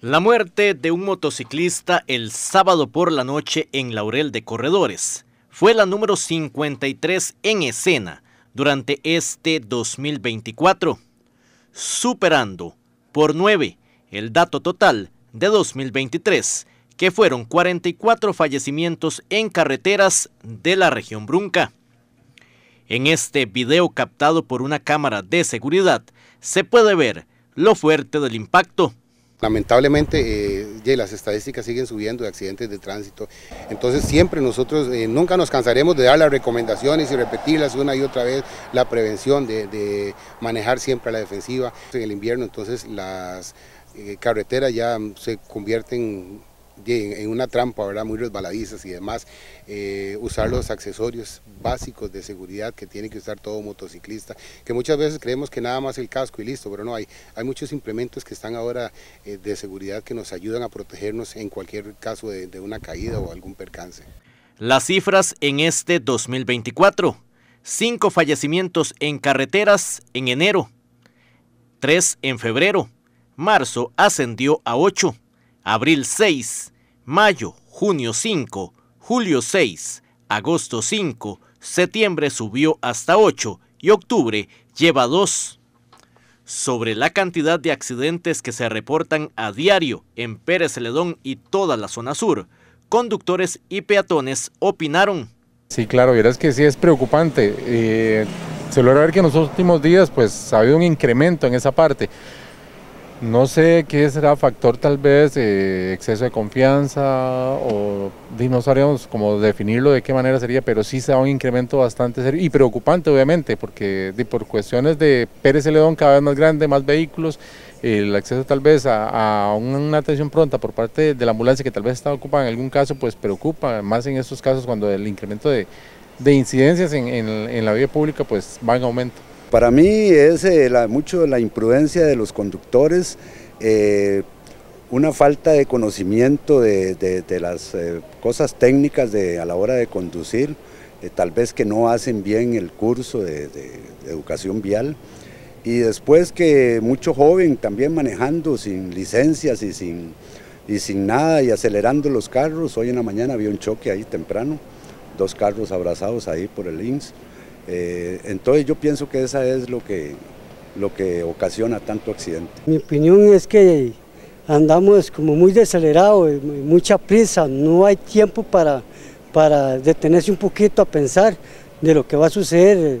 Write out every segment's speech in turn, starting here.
La muerte de un motociclista el sábado por la noche en Laurel de Corredores fue la número 53 en escena durante este 2024, superando por 9 el dato total de 2023, que fueron 44 fallecimientos en carreteras de la región Brunca. En este video captado por una cámara de seguridad se puede ver lo fuerte del impacto Lamentablemente, eh, las estadísticas siguen subiendo de accidentes de tránsito. Entonces, siempre nosotros eh, nunca nos cansaremos de dar las recomendaciones y repetirlas una y otra vez, la prevención de, manejar siempre a la defensiva. En el invierno, entonces, las eh, carreteras ya se convierten en una trampa, ¿verdad? muy resbaladizas y demás, eh, usar los accesorios básicos de seguridad que tiene que usar todo motociclista, que muchas veces creemos que nada más el casco y listo, pero no, hay, hay muchos implementos que están ahora eh, de seguridad que nos ayudan a protegernos en cualquier caso de, de una caída o algún percance. Las cifras en este 2024, 5 fallecimientos en carreteras en enero, 3 en febrero, marzo ascendió a 8, abril 6, mayo, junio 5, julio 6, agosto 5, septiembre subió hasta 8 y octubre lleva 2. Sobre la cantidad de accidentes que se reportan a diario en Pérez Celedón y toda la zona sur, conductores y peatones opinaron. Sí, claro, es que sí es preocupante. Eh, se logra ver que en los últimos días pues ha habido un incremento en esa parte. No sé qué será factor, tal vez eh, exceso de confianza o no sabríamos cómo definirlo de qué manera sería, pero sí será un incremento bastante serio y preocupante, obviamente, porque por cuestiones de Pérez Celedón cada vez más grande, más vehículos, el acceso tal vez a, una atención pronta por parte de la ambulancia que tal vez está ocupada en algún caso, pues preocupa, más en estos casos cuando el incremento de, incidencias en, la vía pública pues va en aumento. Para mí es eh, mucho la imprudencia de los conductores, eh, una falta de conocimiento de, las eh, cosas técnicas a la hora de conducir, tal vez que no hacen bien el curso de, educación vial. Y después que mucho joven también manejando sin licencias y sin, y sin nada y acelerando los carros. Hoy en la mañana había un choque ahí temprano, dos carros abrazados ahí por el INS. Eh, entonces yo pienso que esa es lo que, lo que ocasiona tanto accidente. Mi opinión es que andamos como muy desacelerados, eh, mucha prisa, no hay tiempo para, detenerse un poquito a pensar de lo que va a suceder eh,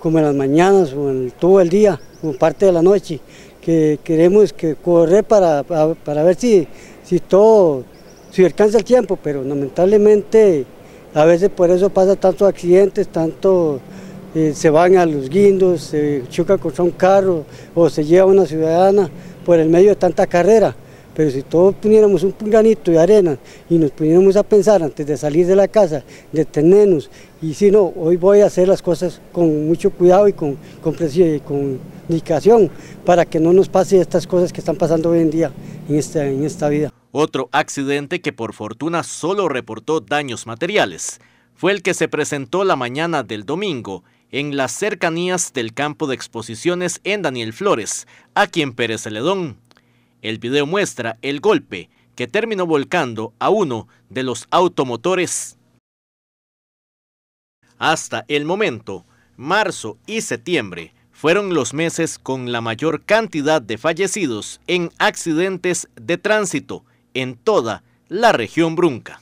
como en las mañanas o en todo el día, como parte de la noche, que queremos que correr para, ver si, si todo, si alcanza el tiempo, pero lamentablemente a veces por eso pasa tantos accidentes, tantos... Eh, se van a los guindos, se choca contra un carro o se lleva una ciudadana por el medio de tanta carrera. Pero si todos tuviéramos un granito de arena y nos pudiéramos a pensar antes de salir de la casa, detenernos, y si no, hoy voy a hacer las cosas con mucho cuidado y con, con, y con dedicación para que no nos pase estas cosas que están pasando hoy en día en en esta vida. Otro accidente que por fortuna solo reportó daños materiales fue el que se presentó la mañana del domingo en las cercanías del campo de exposiciones en Daniel Flores, a quien Pérez Celedón. El video muestra el golpe que terminó volcando a uno de los automotores. Hasta el momento, marzo y septiembre fueron los meses con la mayor cantidad de fallecidos en accidentes de tránsito en toda la región Brunca.